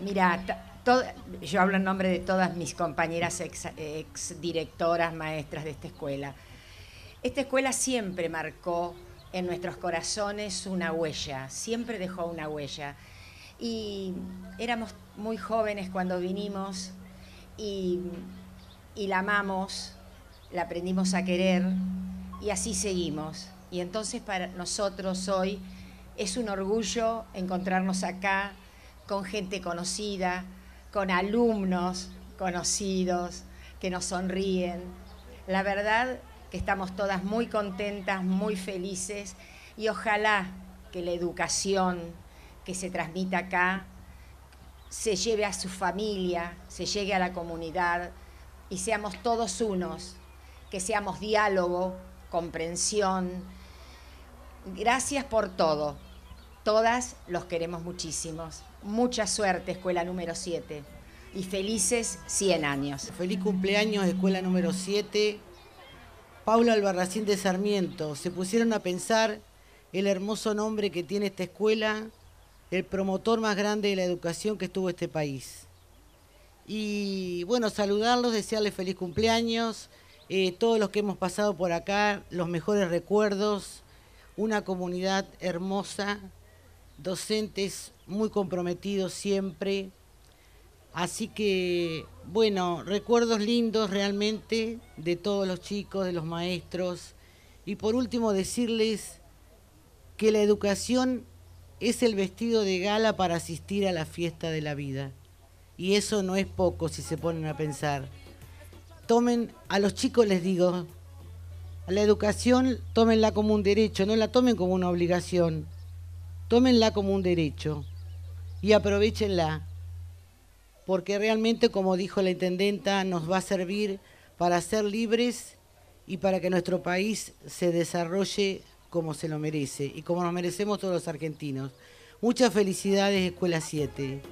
Mira, yo hablo en nombre de todas mis compañeras ex, directoras, maestras de esta escuela. Esta escuela siempre marcó en nuestros corazones una huella, siempre dejó una huella. Y éramos muy jóvenes cuando vinimos y, y la amamos, la aprendimos a querer y así seguimos. Y entonces para nosotros hoy es un orgullo encontrarnos acá, con gente conocida, con alumnos conocidos que nos sonríen. La verdad que estamos todas muy contentas, muy felices y ojalá que la educación que se transmita acá se lleve a su familia, se llegue a la comunidad y seamos todos unos, que seamos diálogo, comprensión. Gracias por todo todas los queremos muchísimos. Mucha suerte, escuela número 7. Y felices 100 años. Feliz cumpleaños, escuela número 7. Paula Albarracín de Sarmiento. Se pusieron a pensar el hermoso nombre que tiene esta escuela, el promotor más grande de la educación que estuvo este país. Y bueno, saludarlos, desearles feliz cumpleaños, eh, todos los que hemos pasado por acá, los mejores recuerdos, una comunidad hermosa, docentes muy comprometidos siempre. Así que, bueno, recuerdos lindos realmente de todos los chicos, de los maestros. Y por último, decirles que la educación es el vestido de gala para asistir a la fiesta de la vida. Y eso no es poco si se ponen a pensar. Tomen, a los chicos les digo, a la educación tómenla como un derecho, no la tomen como una obligación tómenla como un derecho y aprovechenla, porque realmente, como dijo la intendenta, nos va a servir para ser libres y para que nuestro país se desarrolle como se lo merece y como nos merecemos todos los argentinos. Muchas felicidades, Escuela 7.